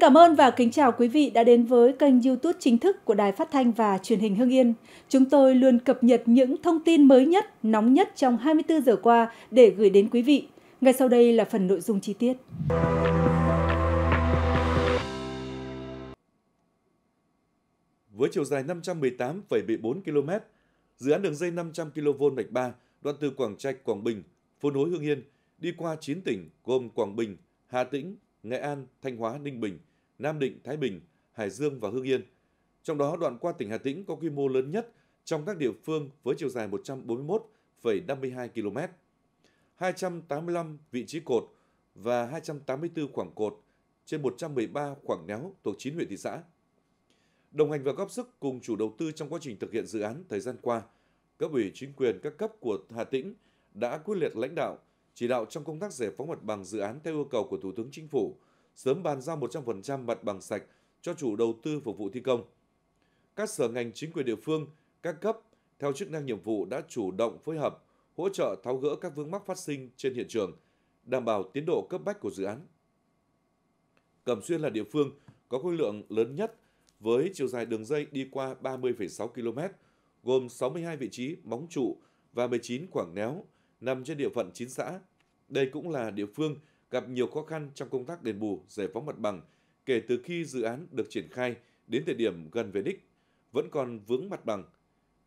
cảm ơn và kính chào quý vị đã đến với kênh youtube chính thức của Đài Phát Thanh và Truyền hình Hưng Yên. Chúng tôi luôn cập nhật những thông tin mới nhất, nóng nhất trong 24 giờ qua để gửi đến quý vị. Ngay sau đây là phần nội dung chi tiết. Với chiều dài 518,74 km, dự án đường dây 500 kV mạch 3 đoạn từ Quảng Trạch, Quảng Bình, phố nối Hương Yên đi qua 9 tỉnh gồm Quảng Bình, Hà Tĩnh, Nghệ An, Thanh Hóa, Ninh Bình Nam Định, Thái Bình, Hải Dương và Hưng Yên. Trong đó, đoạn qua tỉnh Hà Tĩnh có quy mô lớn nhất trong các địa phương với chiều dài 141,52 km, 285 vị trí cột và 284 khoảng cột trên 113 khoảng néo thuộc 9 huyện thị xã. Đồng hành và góp sức cùng chủ đầu tư trong quá trình thực hiện dự án thời gian qua, cấp ủy chính quyền các cấp của Hà Tĩnh đã quyết liệt lãnh đạo, chỉ đạo trong công tác giải phóng mặt bằng dự án theo yêu cầu của Thủ tướng Chính phủ – sớm bàn giao 100% mặt bằng sạch cho chủ đầu tư phục vụ thi công. Các sở ngành chính quyền địa phương, các cấp theo chức năng nhiệm vụ đã chủ động phối hợp, hỗ trợ tháo gỡ các vướng mắc phát sinh trên hiện trường, đảm bảo tiến độ cấp bách của dự án. Cẩm Xuyên là địa phương có khối lượng lớn nhất với chiều dài đường dây đi qua 30,6 km, gồm 62 vị trí móng trụ và 19 quảng néo nằm trên địa phận 9 xã. Đây cũng là địa phương gặp nhiều khó khăn trong công tác đền bù, giải phóng mặt bằng kể từ khi dự án được triển khai đến thời điểm gần về đích, vẫn còn vướng mặt bằng.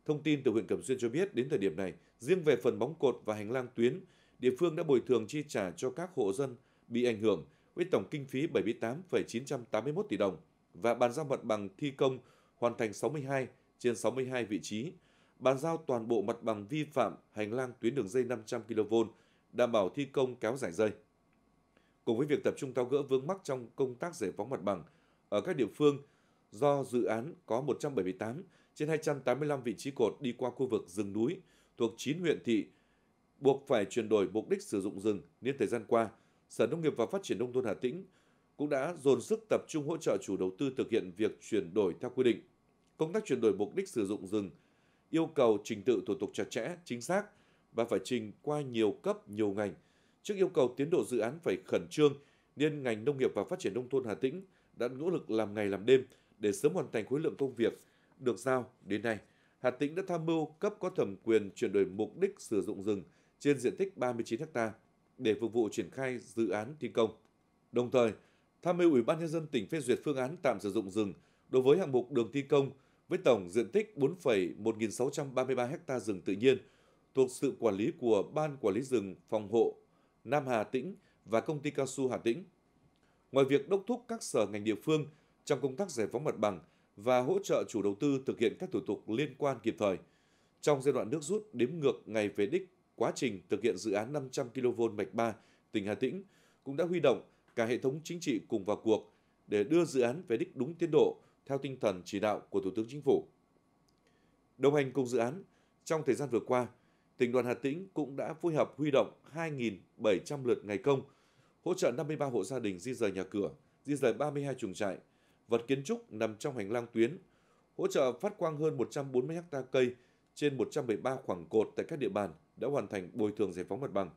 Thông tin từ huyện Cẩm Xuyên cho biết đến thời điểm này, riêng về phần bóng cột và hành lang tuyến, địa phương đã bồi thường chi trả cho các hộ dân bị ảnh hưởng với tổng kinh phí 78,981 tỷ đồng và bàn giao mặt bằng thi công hoàn thành 62 trên 62 vị trí, bàn giao toàn bộ mặt bằng vi phạm hành lang tuyến đường dây 500 kV, đảm bảo thi công kéo dài dây. Cùng với việc tập trung tháo gỡ vướng mắc trong công tác giải phóng mặt bằng ở các địa phương, do dự án có 178 trên 285 vị trí cột đi qua khu vực rừng núi thuộc 9 huyện thị buộc phải chuyển đổi mục đích sử dụng rừng nên thời gian qua, Sở Nông nghiệp và Phát triển nông thôn Hà Tĩnh cũng đã dồn sức tập trung hỗ trợ chủ đầu tư thực hiện việc chuyển đổi theo quy định. Công tác chuyển đổi mục đích sử dụng rừng yêu cầu trình tự thủ tục chặt chẽ, chính xác và phải trình qua nhiều cấp, nhiều ngành – Trước yêu cầu tiến độ dự án phải khẩn trương, nên ngành nông nghiệp và phát triển nông thôn Hà Tĩnh đã nỗ lực làm ngày làm đêm để sớm hoàn thành khối lượng công việc được giao đến nay. Hà Tĩnh đã tham mưu cấp có thẩm quyền chuyển đổi mục đích sử dụng rừng trên diện tích 39 ha để phục vụ triển khai dự án thi công. Đồng thời, tham mưu Ủy ban nhân dân tỉnh phê duyệt phương án tạm sử dụng rừng đối với hạng mục đường thi công với tổng diện tích 4,1633 ha rừng tự nhiên thuộc sự quản lý của Ban Quản lý rừng phòng hộ Nam Hà Tĩnh và công ty cao su Hà Tĩnh. Ngoài việc đốc thúc các sở ngành địa phương trong công tác giải phóng mặt bằng và hỗ trợ chủ đầu tư thực hiện các thủ tục liên quan kịp thời, trong giai đoạn nước rút đếm ngược ngày về đích, quá trình thực hiện dự án 500 kV mạch 3 tỉnh Hà Tĩnh cũng đã huy động cả hệ thống chính trị cùng vào cuộc để đưa dự án về đích đúng tiến độ theo tinh thần chỉ đạo của Thủ tướng Chính phủ. Đồng hành cùng dự án, trong thời gian vừa qua, tỉnh đoàn Hà Tĩnh cũng đã phối hợp huy động 2.700 lượt ngày công, hỗ trợ 53 hộ gia đình di rời nhà cửa, di rời 32 chuồng trại, vật kiến trúc nằm trong hành lang tuyến, hỗ trợ phát quang hơn 140 ha cây trên 173 khoảng cột tại các địa bàn đã hoàn thành bồi thường giải phóng mặt bằng.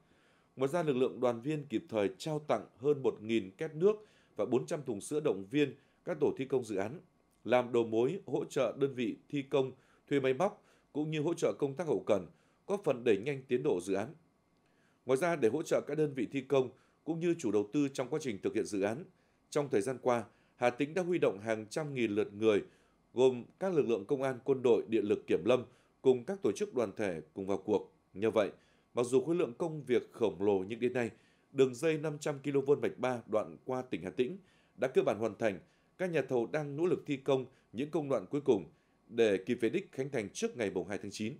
Ngoài ra, lực lượng đoàn viên kịp thời trao tặng hơn 1.000 két nước và 400 thùng sữa động viên các tổ thi công dự án, làm đầu mối hỗ trợ đơn vị thi công thuê máy móc cũng như hỗ trợ công tác hậu cần, có phần đẩy nhanh tiến độ dự án. Ngoài ra, để hỗ trợ các đơn vị thi công cũng như chủ đầu tư trong quá trình thực hiện dự án, trong thời gian qua, Hà Tĩnh đã huy động hàng trăm nghìn lượt người, gồm các lực lượng công an, quân đội, điện lực, kiểm lâm cùng các tổ chức đoàn thể cùng vào cuộc. Như vậy, mặc dù khối lượng công việc khổng lồ nhưng đến nay, đường dây 500 kV mạch 3 đoạn qua tỉnh Hà Tĩnh đã cơ bản hoàn thành, các nhà thầu đang nỗ lực thi công những công đoạn cuối cùng để kịp về đích khánh thành trước ngày 2 tháng 9.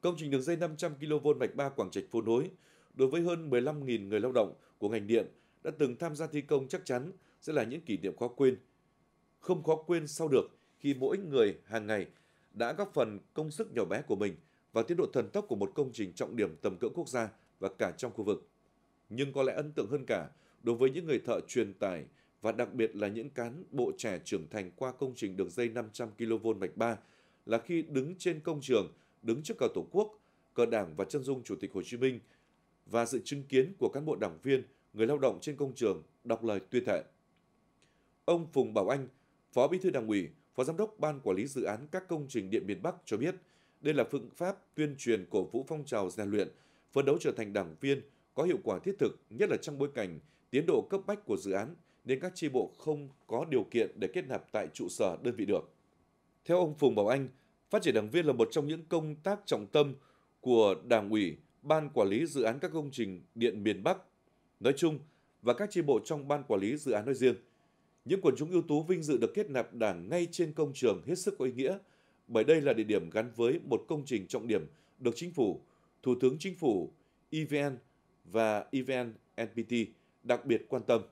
Công trình đường dây 500 kV mạch 3 Quảng Trạch Phố Nối đối với hơn 15.000 người lao động của ngành điện đã từng tham gia thi công chắc chắn sẽ là những kỷ niệm khó quên. Không khó quên sau được khi mỗi người hàng ngày đã góp phần công sức nhỏ bé của mình vào tiến độ thần tốc của một công trình trọng điểm tầm cỡ quốc gia và cả trong khu vực. Nhưng có lẽ ấn tượng hơn cả đối với những người thợ truyền tải và đặc biệt là những cán bộ trẻ trưởng thành qua công trình đường dây 500 kV mạch 3 là khi đứng trên công trường đứng trước cờ Tổ quốc, cờ Đảng và chân dung Chủ tịch Hồ Chí Minh và sự chứng kiến của cán bộ đảng viên, người lao động trên công trường đọc lời tuyên thệ. Ông Phùng Bảo Anh, Phó Bí thư Đảng ủy, Phó Giám đốc Ban Quản lý Dự án các công trình Điện Miền Bắc cho biết, đây là phương pháp tuyên truyền cổ vũ phong trào rèn luyện, phấn đấu trở thành đảng viên có hiệu quả thiết thực, nhất là trong bối cảnh tiến độ cấp bách của dự án nên các tri bộ không có điều kiện để kết nạp tại trụ sở đơn vị được. Theo ông Phùng Bảo Anh, Phát triển đảng viên là một trong những công tác trọng tâm của Đảng ủy, Ban Quản lý Dự án các công trình điện miền Bắc nói chung và các chi bộ trong Ban Quản lý Dự án nói riêng. Những quần chúng ưu tú vinh dự được kết nạp đảng ngay trên công trường hết sức có ý nghĩa, bởi đây là địa điểm gắn với một công trình trọng điểm được Chính phủ, Thủ tướng Chính phủ, EVN và EVN NPT đặc biệt quan tâm.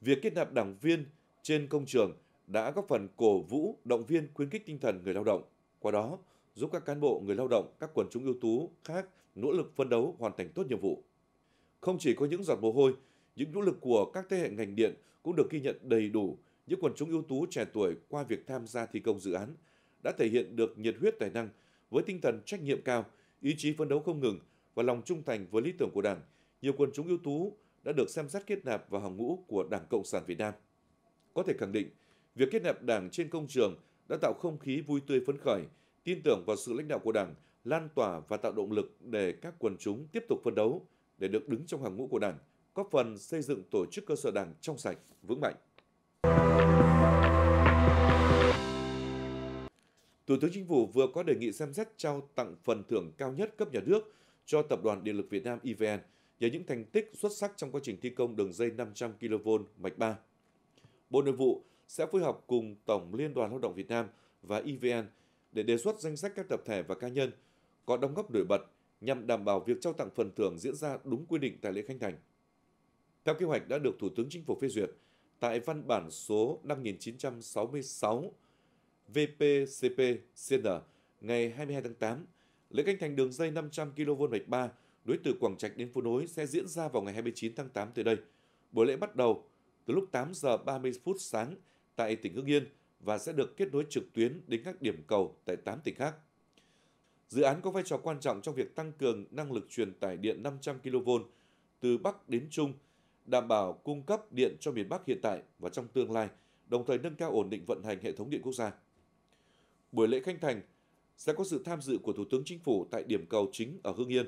Việc kết nạp đảng viên trên công trường – đã góp phần cổ vũ, động viên, khuyến khích tinh thần người lao động. Qua đó, giúp các cán bộ, người lao động, các quần chúng ưu tú khác nỗ lực phân đấu hoàn thành tốt nhiệm vụ. Không chỉ có những giọt mồ hôi, những nỗ lực của các thế hệ ngành điện cũng được ghi nhận đầy đủ những quần chúng ưu tú trẻ tuổi qua việc tham gia thi công dự án đã thể hiện được nhiệt huyết tài năng với tinh thần trách nhiệm cao, ý chí phấn đấu không ngừng và lòng trung thành với lý tưởng của Đảng. Nhiều quần chúng ưu tú đã được xem xét kết nạp vào hàng ngũ của Đảng Cộng sản Việt Nam. Có thể khẳng định, Việc kết nạp Đảng trên công trường đã tạo không khí vui tươi phấn khởi, tin tưởng vào sự lãnh đạo của Đảng, lan tỏa và tạo động lực để các quần chúng tiếp tục phấn đấu để được đứng trong hàng ngũ của Đảng, góp phần xây dựng tổ chức cơ sở Đảng trong sạch, vững mạnh. Thủ tướng Chính phủ vừa có đề nghị xem xét trao tặng phần thưởng cao nhất cấp nhà nước cho Tập đoàn Điện lực Việt Nam EVN nhờ những thành tích xuất sắc trong quá trình thi công đường dây 500 kV mạch 3. Bộ Nội vụ sẽ phối hợp cùng Tổng Liên đoàn Lao động Việt Nam và EVN để đề xuất danh sách các tập thể và cá nhân có đóng góp nổi bật nhằm đảm bảo việc trao tặng phần thưởng diễn ra đúng quy định tại lễ khánh thành. Theo kế hoạch đã được Thủ tướng Chính phủ phê duyệt tại văn bản số 5966 VPCP-CN ngày 22 tháng 8, lễ khánh thành đường dây 500 kV mạch 3 nối từ Quảng Trạch đến Phú Nối sẽ diễn ra vào ngày 29 tháng 8 tới đây. Buổi lễ bắt đầu từ lúc 8 giờ 30 phút sáng tại tỉnh Hưng Yên và sẽ được kết nối trực tuyến đến các điểm cầu tại 8 tỉnh khác. Dự án có vai trò quan trọng trong việc tăng cường năng lực truyền tải điện 500 kV từ Bắc đến Trung, đảm bảo cung cấp điện cho miền Bắc hiện tại và trong tương lai, đồng thời nâng cao ổn định vận hành hệ thống điện quốc gia. Buổi lễ khánh thành sẽ có sự tham dự của Thủ tướng Chính phủ tại điểm cầu chính ở Hưng Yên,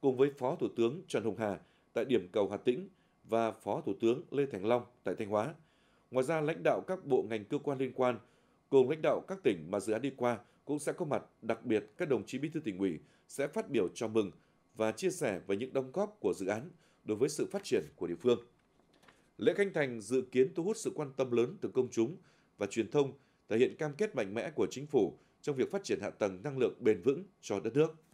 cùng với Phó Thủ tướng Trần Hồng Hà tại điểm cầu Hà Tĩnh và Phó Thủ tướng Lê Thành Long tại Thanh Hóa – Ngoài ra, lãnh đạo các bộ ngành cơ quan liên quan cùng lãnh đạo các tỉnh mà dự án đi qua cũng sẽ có mặt, đặc biệt các đồng chí bí thư tỉnh ủy sẽ phát biểu chào mừng và chia sẻ về những đóng góp của dự án đối với sự phát triển của địa phương. Lễ khánh thành dự kiến thu hút sự quan tâm lớn từ công chúng và truyền thông, thể hiện cam kết mạnh mẽ của chính phủ trong việc phát triển hạ tầng năng lượng bền vững cho đất nước.